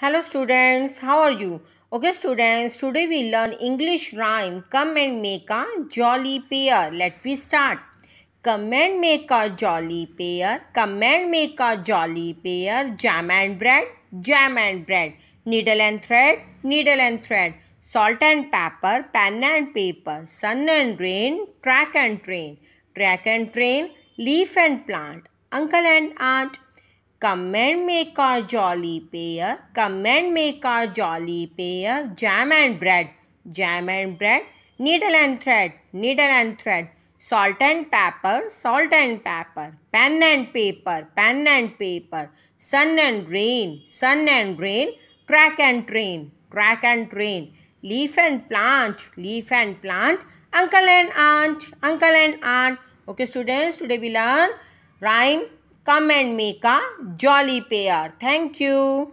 Hello students, how are you? Okay students, today we learn English rhyme come and make a jolly pair. Let we start. Come and make a jolly pair, come and make a jolly pair, jam and bread, jam and bread, needle and thread, needle and thread, salt and pepper, pen and paper, sun and rain, track and train, track and train, leaf and plant, uncle and aunt, Come and make a jolly pair. Come and make a jolly pair. Jam and bread. Jam and bread. Needle and thread. Needle and thread. Salt and pepper. Salt and pepper. Pen and paper. Pen and paper. Sun and rain. Sun and rain. Track and train. Track and train. Leaf and plant. Leaf and plant. Uncle and aunt. Uncle and aunt. Okay students, today we learn rhyme comment and make jolly pair thank you